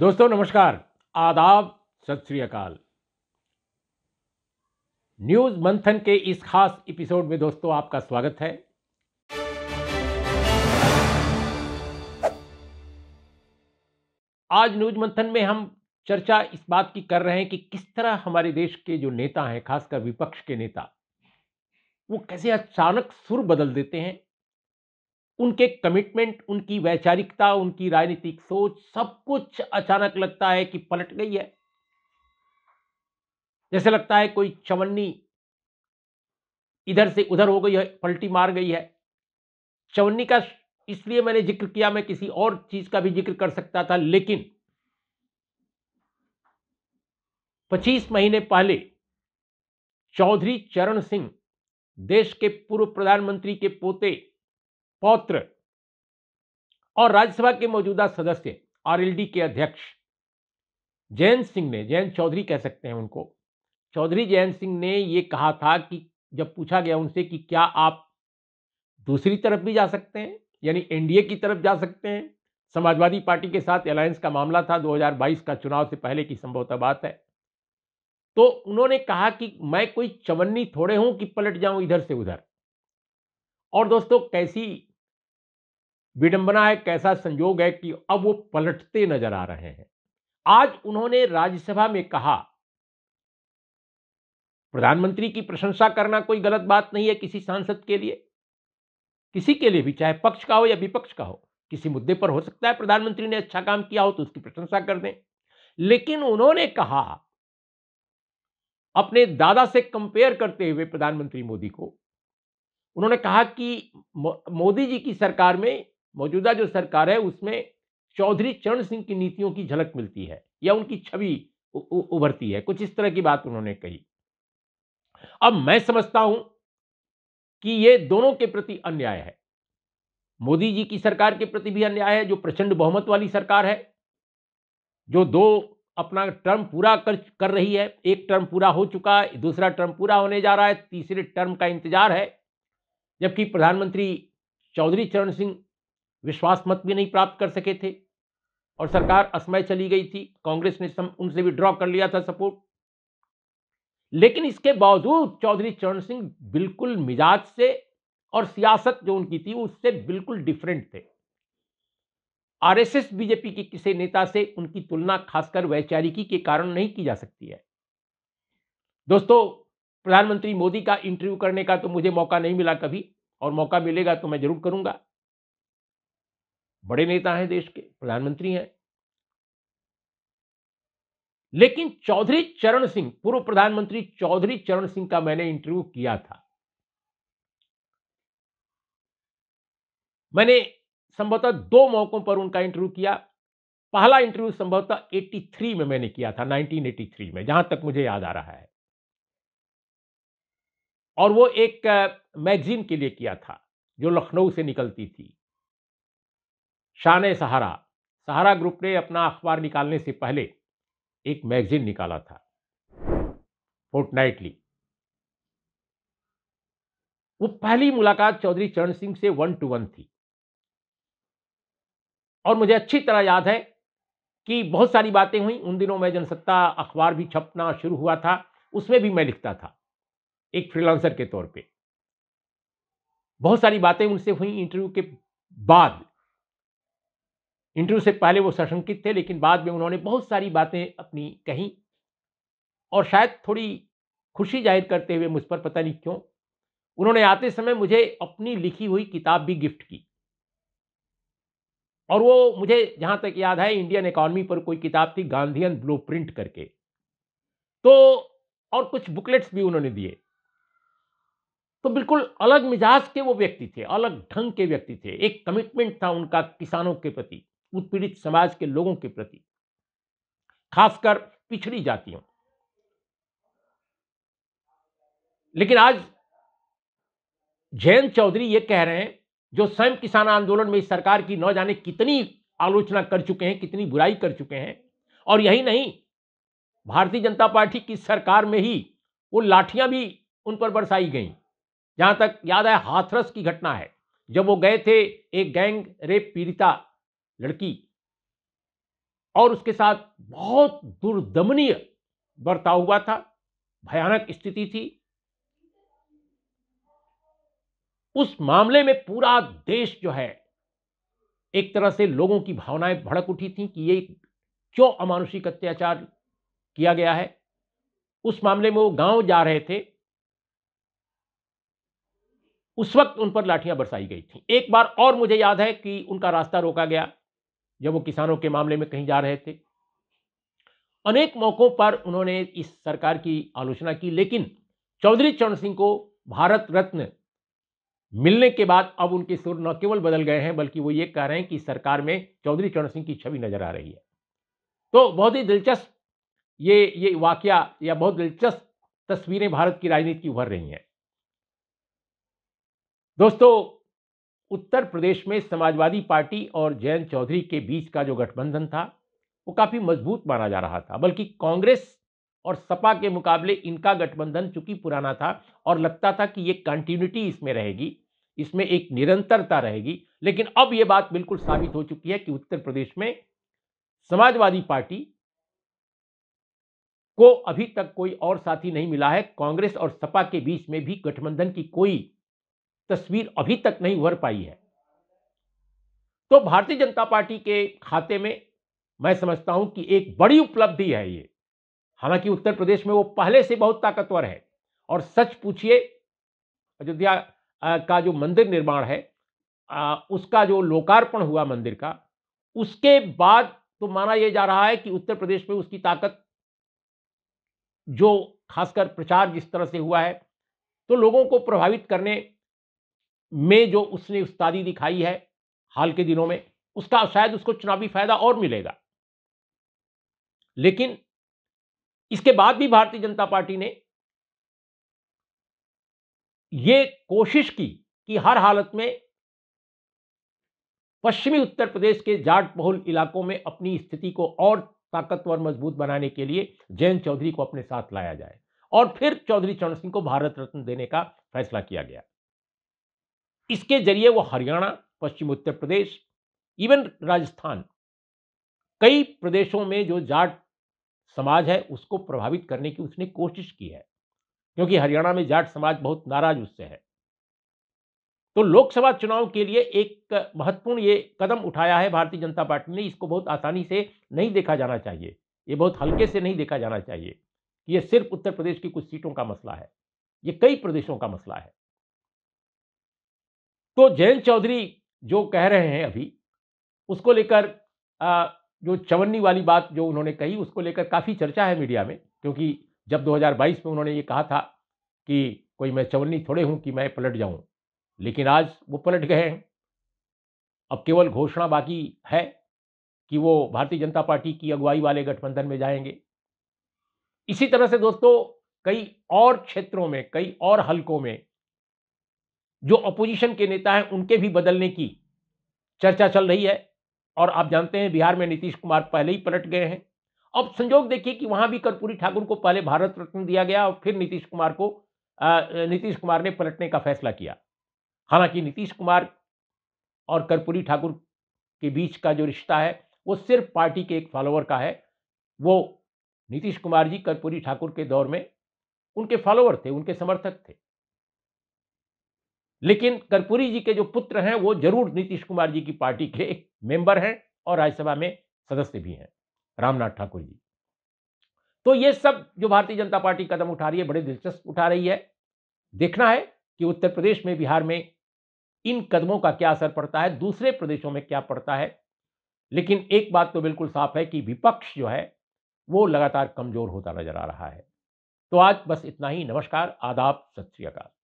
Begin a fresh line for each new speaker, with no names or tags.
दोस्तों नमस्कार आदाब सत श्री अकाल न्यूज मंथन के इस खास एपिसोड में दोस्तों आपका स्वागत है आज न्यूज मंथन में हम चर्चा इस बात की कर रहे हैं कि किस तरह हमारे देश के जो नेता हैं खासकर विपक्ष के नेता वो कैसे अचानक सुर बदल देते हैं उनके कमिटमेंट उनकी वैचारिकता उनकी राजनीतिक सोच सब कुछ अचानक लगता है कि पलट गई है जैसे लगता है कोई चवन्नी इधर से उधर हो गई है पलटी मार गई है चवन्नी का इसलिए मैंने जिक्र किया मैं किसी और चीज का भी जिक्र कर सकता था लेकिन 25 महीने पहले चौधरी चरण सिंह देश के पूर्व प्रधानमंत्री के पोते पौत्र और राज्यसभा के मौजूदा सदस्य आरएलडी के अध्यक्ष जयंत सिंह ने जयंत चौधरी कह सकते हैं उनको चौधरी जयंत सिंह ने ये कहा था कि जब पूछा गया उनसे कि क्या आप दूसरी तरफ भी जा सकते हैं यानी एनडीए की तरफ जा सकते हैं समाजवादी पार्टी के साथ अलायंस का मामला था 2022 का चुनाव से पहले की संभवतः बात है तो उन्होंने कहा कि मैं कोई चवन्नी थोड़े हूं कि पलट जाऊं इधर से उधर और दोस्तों कैसी विडंबना है कैसा संयोग है कि अब वो पलटते नजर आ रहे हैं आज उन्होंने राज्यसभा में कहा प्रधानमंत्री की प्रशंसा करना कोई गलत बात नहीं है किसी सांसद के लिए किसी के लिए भी चाहे पक्ष का हो या विपक्ष का हो किसी मुद्दे पर हो सकता है प्रधानमंत्री ने अच्छा काम किया हो तो उसकी प्रशंसा कर दें लेकिन उन्होंने कहा अपने दादा से कंपेयर करते हुए प्रधानमंत्री मोदी को उन्होंने कहा कि मोदी जी की सरकार में मौजूदा जो सरकार है उसमें चौधरी चरण सिंह की नीतियों की झलक मिलती है या उनकी छवि उभरती है कुछ इस तरह की बात उन्होंने कही अब मैं समझता हूं कि ये दोनों के प्रति अन्याय है मोदी जी की सरकार के प्रति भी अन्याय है जो प्रचंड बहुमत वाली सरकार है जो दो अपना टर्म पूरा कर कर रही है एक टर्म पूरा हो चुका है दूसरा टर्म पूरा होने जा रहा है तीसरे टर्म का इंतजार है जबकि प्रधानमंत्री चौधरी चरण सिंह विश्वास मत भी नहीं प्राप्त कर सके थे और सरकार असमय चली गई थी कांग्रेस ने सम, उनसे ड्रॉ कर लिया था सपोर्ट लेकिन इसके बावजूद चौधरी चरण सिंह बिल्कुल मिजाज से और सियासत जो उनकी थी उससे बिल्कुल डिफरेंट थे आरएसएस बीजेपी के किसी नेता से उनकी तुलना खासकर वैचारिकी के कारण नहीं की जा सकती है दोस्तों प्रधानमंत्री मोदी का इंटरव्यू करने का तो मुझे मौका नहीं मिला कभी और मौका मिलेगा तो मैं जरूर करूंगा बड़े नेता हैं देश के प्रधानमंत्री हैं लेकिन चौधरी चरण सिंह पूर्व प्रधानमंत्री चौधरी चरण सिंह का मैंने इंटरव्यू किया था मैंने संभवतः दो मौकों पर उनका इंटरव्यू किया पहला इंटरव्यू संभवतः 83 में मैंने किया था 1983 में जहां तक मुझे याद आ रहा है और वो एक मैगजीन के लिए किया था जो लखनऊ से निकलती थी शान सहारा सहारा ग्रुप ने अपना अखबार निकालने से पहले एक मैगजीन निकाला था फोर्टनाइटली वो पहली मुलाकात चौधरी चरण सिंह से वन टू वन थी और मुझे अच्छी तरह याद है कि बहुत सारी बातें हुई उन दिनों में जनसत्ता अखबार भी छपना शुरू हुआ था उसमें भी मैं लिखता था एक फ्रीलांसर के तौर पे बहुत सारी बातें उनसे हुई इंटरव्यू के बाद इंटरव्यू से पहले वो सशंकित थे लेकिन बाद में उन्होंने बहुत सारी बातें अपनी कहीं और शायद थोड़ी खुशी जाहिर करते हुए मुझ पर पता नहीं क्यों उन्होंने आते समय मुझे अपनी लिखी हुई किताब भी गिफ्ट की और वो मुझे जहाँ तक याद है इंडियन इकोनॉमी पर कोई किताब थी गांधीयन प्रिंट करके तो और कुछ बुकलेट्स भी उन्होंने दिए तो बिल्कुल अलग मिजाज के वो व्यक्ति थे अलग ढंग के व्यक्ति थे एक कमिटमेंट था उनका किसानों के प्रति उत्पीड़ित समाज के लोगों के प्रति खासकर पिछड़ी जातियों लेकिन आज जयंत चौधरी ये कह रहे हैं जो स्वयं किसान आंदोलन में इस सरकार की न जाने कितनी आलोचना कर चुके हैं कितनी बुराई कर चुके हैं और यही नहीं भारतीय जनता पार्टी की सरकार में ही वो लाठियां भी उन पर बरसाई गईं जहां तक याद है हाथरस की घटना है जब वो गए थे एक गैंग रेप पीड़िता लड़की और उसके साथ बहुत दुर्दमनीय बर्ताव हुआ था भयानक स्थिति थी उस मामले में पूरा देश जो है एक तरह से लोगों की भावनाएं भड़क उठी थी कि ये क्यों अमानुषिक अत्याचार किया गया है उस मामले में वो गांव जा रहे थे उस वक्त उन पर लाठियां बरसाई गई थी एक बार और मुझे याद है कि उनका रास्ता रोका गया जब वो किसानों के मामले में कहीं जा रहे थे अनेक मौक़ों पर उन्होंने इस सरकार की आलोचना की लेकिन चौधरी चरण सिंह को भारत रत्न मिलने के बाद अब उनके सुर न केवल बदल गए हैं बल्कि वो ये कह रहे हैं कि सरकार में चौधरी चरण सिंह की छवि नजर आ रही है तो बहुत ही दिलचस्प ये ये वाक्य या बहुत दिलचस्प तस्वीरें भारत की राजनीति की उभर रही हैं दोस्तों उत्तर प्रदेश में समाजवादी पार्टी और जयंत चौधरी के बीच का जो गठबंधन था वो काफ़ी मजबूत माना जा रहा था बल्कि कांग्रेस और सपा के मुकाबले इनका गठबंधन चूंकि पुराना था और लगता था कि ये कंटिन्यूटी इसमें रहेगी इसमें एक निरंतरता रहेगी लेकिन अब ये बात बिल्कुल साबित हो चुकी है कि उत्तर प्रदेश में समाजवादी पार्टी को अभी तक कोई और साथी नहीं मिला है कांग्रेस और सपा के बीच में भी गठबंधन की कोई तस्वीर अभी तक नहीं उभर पाई है तो भारतीय जनता पार्टी के खाते में मैं समझता हूं कि एक बड़ी उपलब्धि है ये हालांकि उत्तर प्रदेश में वो पहले से बहुत ताकतवर है और सच पूछिए अयोध्या का जो मंदिर निर्माण है आ, उसका जो लोकार्पण हुआ मंदिर का उसके बाद तो माना यह जा रहा है कि उत्तर प्रदेश में उसकी ताकत जो खासकर प्रचार जिस तरह से हुआ है तो लोगों को प्रभावित करने में जो उसने उस्तादी दिखाई है हाल के दिनों में उसका शायद उसको चुनावी फायदा और मिलेगा लेकिन इसके बाद भी भारतीय जनता पार्टी ने यह कोशिश की कि हर हालत में पश्चिमी उत्तर प्रदेश के जाट बहुल इलाकों में अपनी स्थिति को और ताकतवर मजबूत बनाने के लिए जयंत चौधरी को अपने साथ लाया जाए और फिर चौधरी चरण सिंह को भारत रत्न देने का फैसला किया गया इसके जरिए वो हरियाणा पश्चिम उत्तर प्रदेश इवन राजस्थान कई प्रदेशों में जो जाट समाज है उसको प्रभावित करने की उसने कोशिश की है क्योंकि हरियाणा में जाट समाज बहुत नाराज उससे है तो लोकसभा चुनाव के लिए एक महत्वपूर्ण ये कदम उठाया है भारतीय जनता पार्टी ने इसको बहुत आसानी से नहीं देखा जाना चाहिए ये बहुत हल्के से नहीं देखा जाना चाहिए कि ये सिर्फ उत्तर प्रदेश की कुछ सीटों का मसला है ये कई प्रदेशों का मसला है तो जयंत चौधरी जो कह रहे हैं अभी उसको लेकर जो चवन्नी वाली बात जो उन्होंने कही उसको लेकर काफ़ी चर्चा है मीडिया में क्योंकि जब 2022 में उन्होंने ये कहा था कि कोई मैं चवन्नी थोड़े हूँ कि मैं पलट जाऊँ लेकिन आज वो पलट गए हैं अब केवल घोषणा बाकी है कि वो भारतीय जनता पार्टी की अगुवाई वाले गठबंधन में जाएंगे इसी तरह से दोस्तों कई और क्षेत्रों में कई और हलकों में जो अपोजिशन के नेता हैं उनके भी बदलने की चर्चा चल रही है और आप जानते हैं बिहार में नीतीश कुमार पहले ही पलट गए हैं अब संजोग देखिए कि वहां भी कर्पूरी ठाकुर को पहले भारत रत्न दिया गया और फिर नीतीश कुमार को नीतीश कुमार ने पलटने का फैसला किया हालांकि नीतीश कुमार और कर्पूरी ठाकुर के बीच का जो रिश्ता है वो सिर्फ पार्टी के एक फॉलोअर का है वो नीतीश कुमार जी कर्पूरी ठाकुर के दौर में उनके फॉलोअर थे उनके समर्थक थे लेकिन कर्पूरी जी के जो पुत्र हैं वो जरूर नीतीश कुमार जी की पार्टी के मेंबर हैं और राज्यसभा में सदस्य भी हैं रामनाथ ठाकुर जी तो ये सब जो भारतीय जनता पार्टी कदम उठा रही है बड़े दिलचस्प उठा रही है देखना है कि उत्तर प्रदेश में बिहार में इन कदमों का क्या असर पड़ता है दूसरे प्रदेशों में क्या पड़ता है लेकिन एक बात तो बिल्कुल साफ है कि विपक्ष जो है वो लगातार कमजोर होता नजर आ रहा है तो आज बस इतना ही नमस्कार आदाब सत श्रीकाल